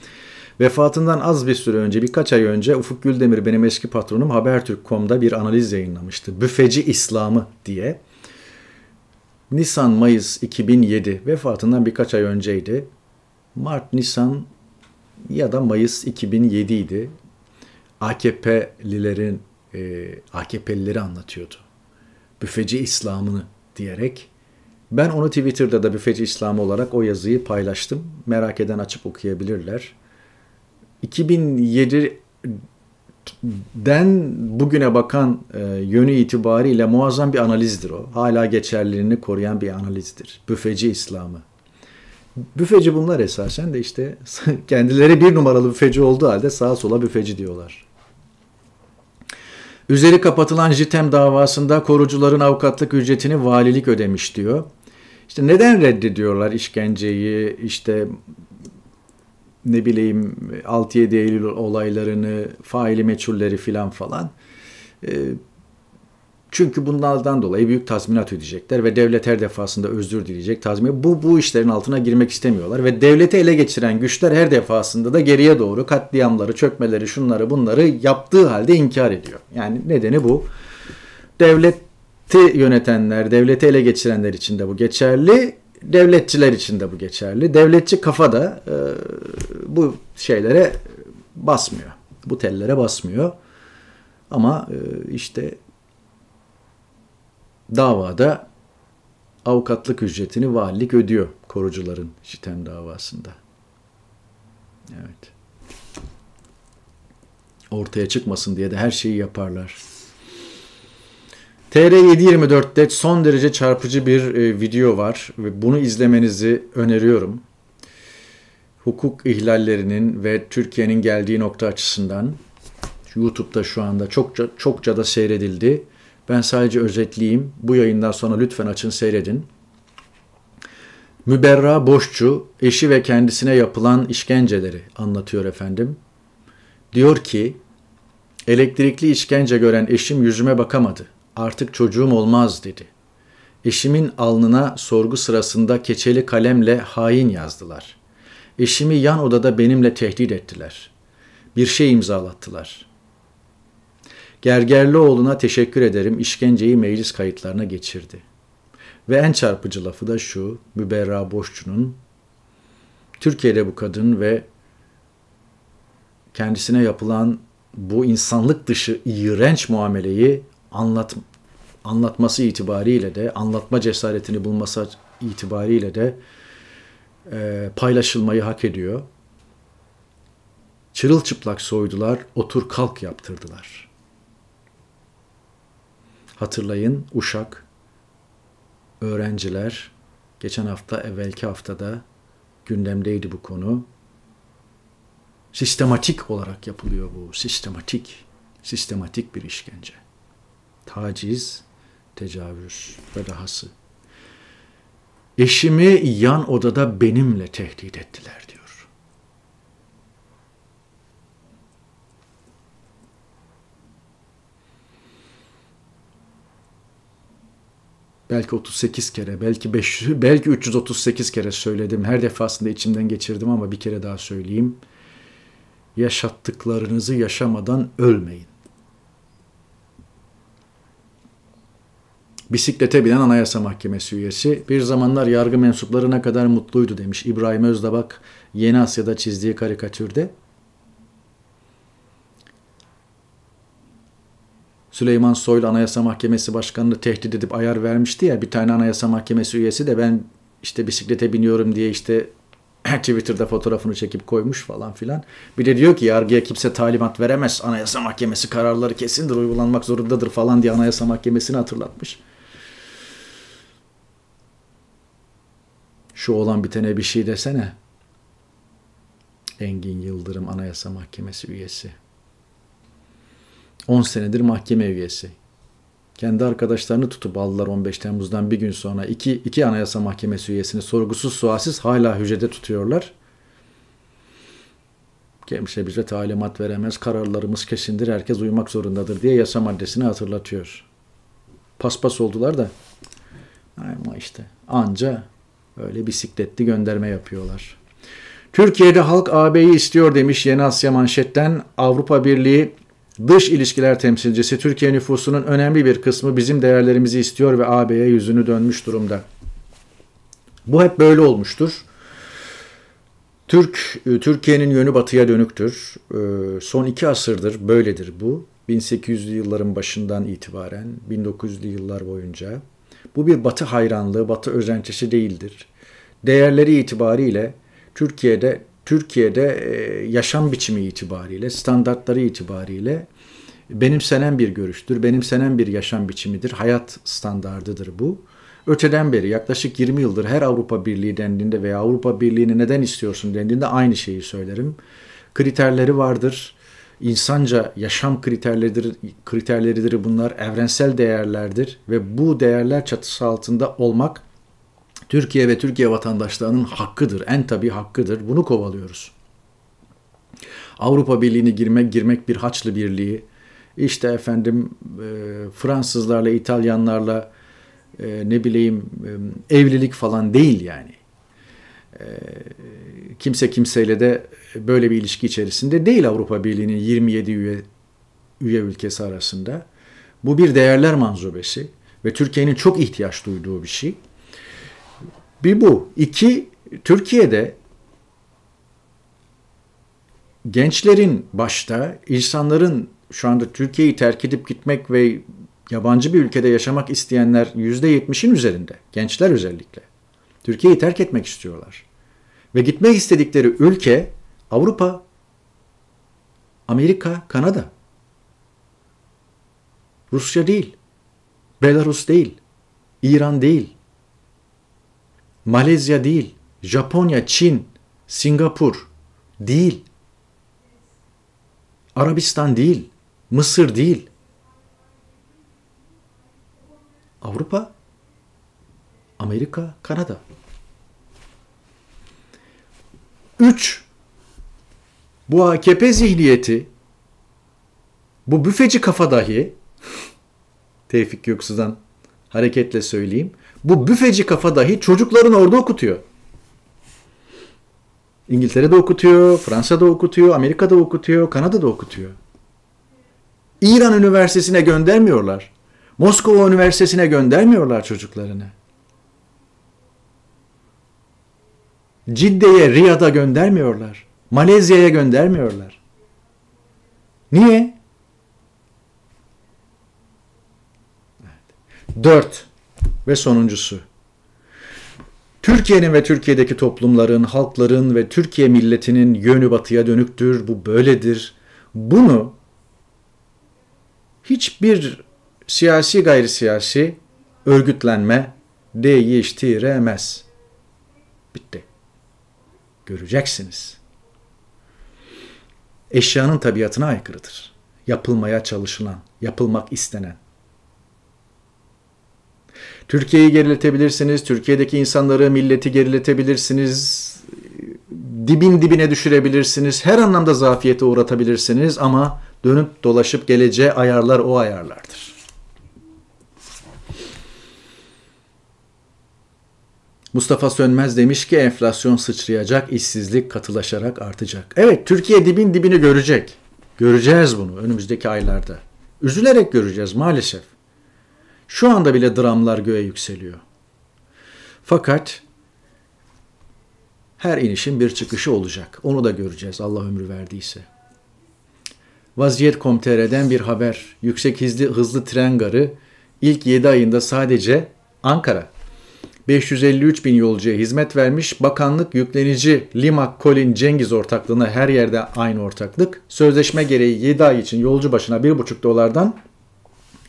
Vefatından az bir süre önce, birkaç ay önce Ufuk Güldemir benim eski patronum Habertürk.com'da bir analiz yayınlamıştı. Büfeci İslamı diye. Nisan-Mayıs 2007 vefatından birkaç ay önceydi. Mart-Nisan ya da Mayıs 2007 idi. AKP'lilerin e, AKP'lileri anlatıyordu. Büfeci İslam'ını diyerek. Ben onu Twitter'da da Büfeci İslamı olarak o yazıyı paylaştım. Merak eden açıp okuyabilirler. 2007'den bugüne bakan e, yönü itibariyle muazzam bir analizdir o. Hala geçerliliğini koruyan bir analizdir. Büfeci İslam'ı. Büfeci bunlar esasen de işte kendileri bir numaralı büfeci olduğu halde sağa sola büfeci diyorlar. Üzeri kapatılan JITEM davasında korucuların avukatlık ücretini valilik ödemiş diyor. İşte neden reddediyorlar işkenceyi, işte ne bileyim 6-7 Eylül olaylarını, faili meçhulleri filan falan. E, çünkü bunlardan dolayı büyük tazminat ödeyecekler ve devlet her defasında özür dileyecek tazminat. Bu, bu işlerin altına girmek istemiyorlar ve devleti ele geçiren güçler her defasında da geriye doğru katliamları, çökmeleri, şunları bunları yaptığı halde inkar ediyor. Yani nedeni bu. Devleti yönetenler, devleti ele geçirenler için de bu geçerli devletçiler için de bu geçerli. Devletçi kafa da e, bu şeylere basmıyor. Bu tellere basmıyor. Ama e, işte davada avukatlık ücretini valilik ödüyor korucuların şitem davasında. Evet. Ortaya çıkmasın diye de her şeyi yaparlar. TR724'te son derece çarpıcı bir e, video var ve bunu izlemenizi öneriyorum. Hukuk ihlallerinin ve Türkiye'nin geldiği nokta açısından YouTube'da şu anda çokça çokça da seyredildi. Ben sadece özetleyeyim. Bu yayından sonra lütfen açın seyredin. Müberra Boşçu eşi ve kendisine yapılan işkenceleri anlatıyor efendim. Diyor ki elektrikli işkence gören eşim yüzüme bakamadı artık çocuğum olmaz dedi. Eşimin alnına sorgu sırasında keçeli kalemle hain yazdılar. Eşimi yan odada benimle tehdit ettiler. Bir şey imzalattılar. Gergerlioğlu'na teşekkür ederim işkenceyi meclis kayıtlarına geçirdi. Ve en çarpıcı lafı da şu, Müberra Boşçu'nun Türkiye'de bu kadın ve kendisine yapılan bu insanlık dışı iğrenç muameleyi anlat, anlatması itibariyle de, anlatma cesaretini bulması itibariyle de e, paylaşılmayı hak ediyor. Çırılçıplak soydular, otur kalk yaptırdılar. Hatırlayın Uşak, öğrenciler, geçen hafta evvelki haftada gündemdeydi bu konu. Sistematik olarak yapılıyor bu, sistematik, sistematik bir işkence taciz, tecavüz ve dahası. Eşimi yan odada benimle tehdit ettiler diyor. Belki 38 kere, belki 500, belki 338 kere söyledim. Her defasında içimden geçirdim ama bir kere daha söyleyeyim. Yaşattıklarınızı yaşamadan ölmeyin. Bisiklete binen Anayasa Mahkemesi üyesi. Bir zamanlar yargı mensupları kadar mutluydu demiş İbrahim Özdabak Yeni Asya'da çizdiği karikatürde. Süleyman Soylu Anayasa Mahkemesi Başkanı'nı tehdit edip ayar vermişti ya bir tane Anayasa Mahkemesi üyesi de ben işte bisiklete biniyorum diye işte Twitter'da fotoğrafını çekip koymuş falan filan. Bir de diyor ki yargıya kimse talimat veremez. Anayasa Mahkemesi kararları kesindir, uygulanmak zorundadır falan diye Anayasa Mahkemesi'ni hatırlatmış. Şu olan bitene bir şey desene. Engin Yıldırım Anayasa Mahkemesi üyesi. 10 senedir mahkeme üyesi. Kendi arkadaşlarını tutup aldılar 15 Temmuz'dan bir gün sonra. iki, iki Anayasa Mahkemesi üyesini sorgusuz sualsiz hala hücrede tutuyorlar. Kimse bize talimat veremez, kararlarımız kesindir, herkes uymak zorundadır diye yasa maddesini hatırlatıyor. Paspas oldular da. Ama işte anca Öyle bisikletli gönderme yapıyorlar. Türkiye'de halk AB'yi istiyor demiş Yeni Asya manşetten Avrupa Birliği Dış ilişkiler temsilcisi Türkiye nüfusunun önemli bir kısmı bizim değerlerimizi istiyor ve AB'ye yüzünü dönmüş durumda. Bu hep böyle olmuştur. Türk e, Türkiye'nin yönü batıya dönüktür. E, son iki asırdır böyledir bu. 1800'lü yılların başından itibaren 1900'lü yıllar boyunca bu bir batı hayranlığı, batı özentisi değildir. Değerleri itibariyle Türkiye'de Türkiye'de e, yaşam biçimi itibariyle, standartları itibariyle benimsenen bir görüştür, benimsenen bir yaşam biçimidir, hayat standardıdır bu. Öteden beri yaklaşık 20 yıldır her Avrupa Birliği dendiğinde veya Avrupa Birliği'ni neden istiyorsun dendiğinde aynı şeyi söylerim. Kriterleri vardır, insanca yaşam kriterleridir, kriterleridir bunlar evrensel değerlerdir ve bu değerler çatısı altında olmak Türkiye ve Türkiye vatandaşlarının hakkıdır. En tabi hakkıdır. Bunu kovalıyoruz. Avrupa Birliği'ne girmek, girmek bir Haçlı Birliği. İşte efendim e, Fransızlarla, İtalyanlarla e, ne bileyim e, evlilik falan değil yani. E, kimse kimseyle de böyle bir ilişki içerisinde değil Avrupa Birliği'nin 27 üye, üye ülkesi arasında. Bu bir değerler manzubesi ve Türkiye'nin çok ihtiyaç duyduğu bir şey. Bir bu. İki, Türkiye'de gençlerin başta insanların şu anda Türkiye'yi terk edip gitmek ve yabancı bir ülkede yaşamak isteyenler %70'in üzerinde. Gençler özellikle. Türkiye'yi terk etmek istiyorlar. Ve gitmek istedikleri ülke Avrupa, Amerika, Kanada. Rusya değil. Belarus değil. İran değil. Malezya değil. Japonya, Çin, Singapur değil. Arabistan değil. Mısır değil. Avrupa, Amerika, Kanada. 3 bu AKP zihniyeti, bu büfeci kafa dahi, Tevfik Göksu'dan hareketle söyleyeyim, bu büfeci kafa dahi çocukların orada okutuyor. İngiltere'de okutuyor, Fransa'da okutuyor, Amerika'da okutuyor, Kanada'da okutuyor. İran Üniversitesi'ne göndermiyorlar. Moskova Üniversitesi'ne göndermiyorlar çocuklarını. Cidde'ye, Riyad'a göndermiyorlar. Malezya'ya göndermiyorlar. Niye? Dört ve sonuncusu. Türkiye'nin ve Türkiye'deki toplumların, halkların ve Türkiye milletinin yönü batıya dönüktür. Bu böyledir. Bunu hiçbir siyasi gayri siyasi örgütlenme değiştiremez. Bitti. Göreceksiniz eşyanın tabiatına aykırıdır. Yapılmaya çalışılan, yapılmak istenen. Türkiye'yi geriletebilirsiniz, Türkiye'deki insanları, milleti geriletebilirsiniz, dibin dibine düşürebilirsiniz, her anlamda zafiyete uğratabilirsiniz ama dönüp dolaşıp geleceğe ayarlar o ayarlardır. Mustafa Sönmez demiş ki enflasyon sıçrayacak, işsizlik katılaşarak artacak. Evet Türkiye dibin dibini görecek. Göreceğiz bunu önümüzdeki aylarda. Üzülerek göreceğiz maalesef. Şu anda bile dramlar göğe yükseliyor. Fakat her inişin bir çıkışı olacak. Onu da göreceğiz Allah ömrü verdiyse. Vaziyet.com.tr'den bir haber. Yüksek hızlı, hızlı tren garı ilk 7 ayında sadece Ankara 553 bin yolcuya hizmet vermiş. Bakanlık yüklenici Limak Colin Cengiz ortaklığına her yerde aynı ortaklık. Sözleşme gereği 7 ay için yolcu başına 1,5 dolardan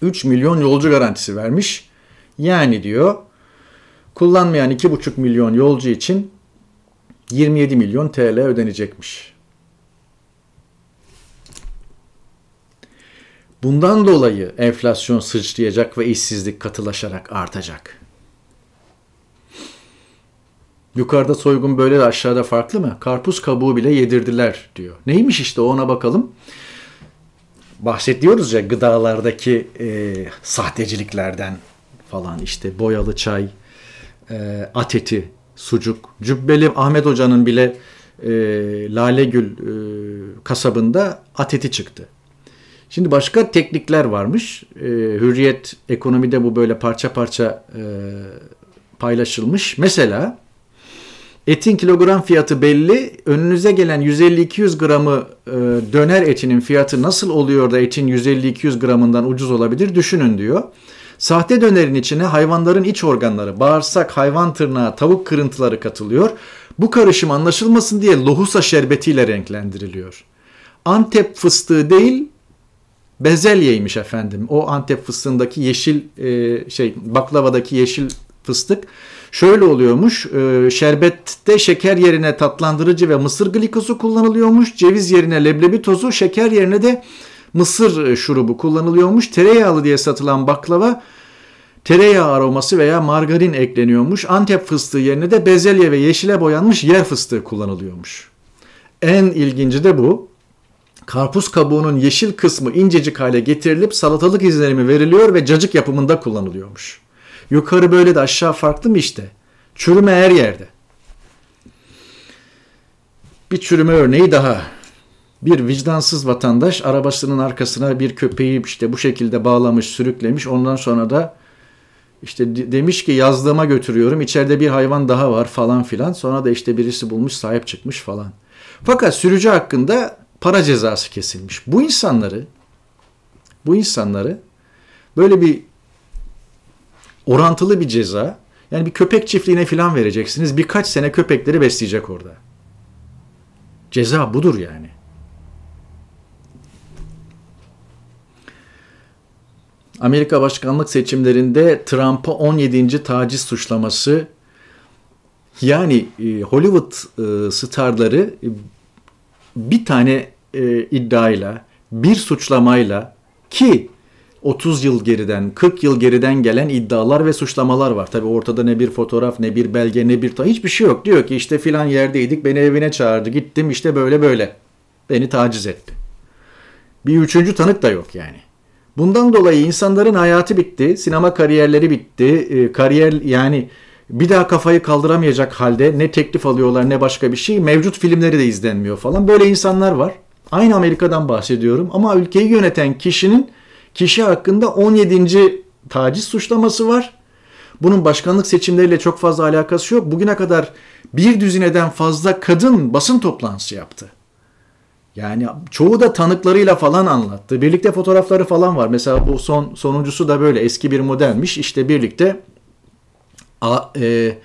3 milyon yolcu garantisi vermiş. Yani diyor kullanmayan 2,5 milyon yolcu için 27 milyon TL ödenecekmiş. Bundan dolayı enflasyon sıçrayacak ve işsizlik katılaşarak artacak. Yukarıda soygun böyle de aşağıda farklı mı? Karpuz kabuğu bile yedirdiler diyor. Neymiş işte ona bakalım. Bahsediyoruz ya gıdalardaki e, sahteciliklerden falan işte boyalı çay, e, at eti, sucuk. Cübbeli Ahmet Hoca'nın bile e, Lalegül e, kasabında at eti çıktı. Şimdi başka teknikler varmış. E, hürriyet ekonomide bu böyle parça parça e, paylaşılmış. Mesela Etin kilogram fiyatı belli. Önünüze gelen 150-200 gramı e, döner etinin fiyatı nasıl oluyor da etin 150-200 gramından ucuz olabilir düşünün diyor. Sahte dönerin içine hayvanların iç organları, bağırsak, hayvan tırnağı, tavuk kırıntıları katılıyor. Bu karışım anlaşılmasın diye lohusa şerbetiyle renklendiriliyor. Antep fıstığı değil bezelyeymiş efendim. O Antep fıstığındaki yeşil e, şey baklavadaki yeşil fıstık Şöyle oluyormuş e, şerbette şeker yerine tatlandırıcı ve mısır glikozu kullanılıyormuş. Ceviz yerine leblebi tozu şeker yerine de mısır e, şurubu kullanılıyormuş. Tereyağlı diye satılan baklava tereyağı aroması veya margarin ekleniyormuş. Antep fıstığı yerine de bezelye ve yeşile boyanmış yer fıstığı kullanılıyormuş. En ilginci de bu. Karpuz kabuğunun yeşil kısmı incecik hale getirilip salatalık izlerimi veriliyor ve cacık yapımında kullanılıyormuş. Yukarı böyle de aşağı farklı mı işte? Çürüme her yerde. Bir çürüme örneği daha. Bir vicdansız vatandaş arabasının arkasına bir köpeği işte bu şekilde bağlamış, sürüklemiş. Ondan sonra da işte demiş ki yazlığıma götürüyorum. İçeride bir hayvan daha var falan filan. Sonra da işte birisi bulmuş, sahip çıkmış falan. Fakat sürücü hakkında para cezası kesilmiş. Bu insanları bu insanları böyle bir orantılı bir ceza. Yani bir köpek çiftliğine falan vereceksiniz. Birkaç sene köpekleri besleyecek orada. Ceza budur yani. Amerika başkanlık seçimlerinde Trump'a 17. taciz suçlaması yani e, Hollywood e, starları e, bir tane iddiayla, bir suçlamayla ki 30 yıl geriden, 40 yıl geriden gelen iddialar ve suçlamalar var. Tabi ortada ne bir fotoğraf, ne bir belge, ne bir ta hiçbir şey yok. Diyor ki işte filan yerdeydik, beni evine çağırdı, gittim işte böyle böyle. Beni taciz etti. Bir üçüncü tanık da yok yani. Bundan dolayı insanların hayatı bitti, sinema kariyerleri bitti. Ee, kariyer yani bir daha kafayı kaldıramayacak halde ne teklif alıyorlar ne başka bir şey. Mevcut filmleri de izlenmiyor falan. Böyle insanlar var. Aynı Amerika'dan bahsediyorum ama ülkeyi yöneten kişinin Kişi hakkında 17. taciz suçlaması var. Bunun başkanlık seçimleriyle çok fazla alakası yok. Bugüne kadar bir düzineden fazla kadın basın toplantısı yaptı. Yani çoğu da tanıklarıyla falan anlattı. Birlikte fotoğrafları falan var. Mesela bu son sonuncusu da böyle eski bir modelmiş. İşte birlikte a, e,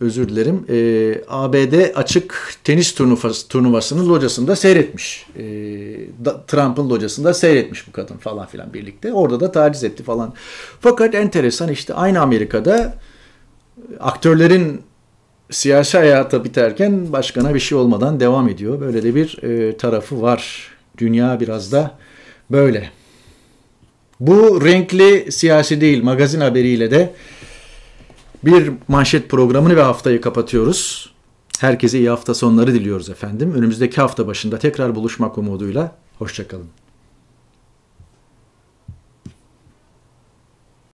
özür dilerim e, ee, ABD açık tenis turnuvası, turnuvasının locasında seyretmiş. E, Trump'ın locasında seyretmiş bu kadın falan filan birlikte. Orada da taciz etti falan. Fakat enteresan işte aynı Amerika'da e, aktörlerin siyasi hayata biterken başkana bir şey olmadan devam ediyor. Böyle de bir e, tarafı var. Dünya biraz da böyle. Bu renkli siyasi değil magazin haberiyle de bir manşet programını ve haftayı kapatıyoruz. Herkese iyi hafta sonları diliyoruz efendim. Önümüzdeki hafta başında tekrar buluşmak umuduyla. Hoşçakalın.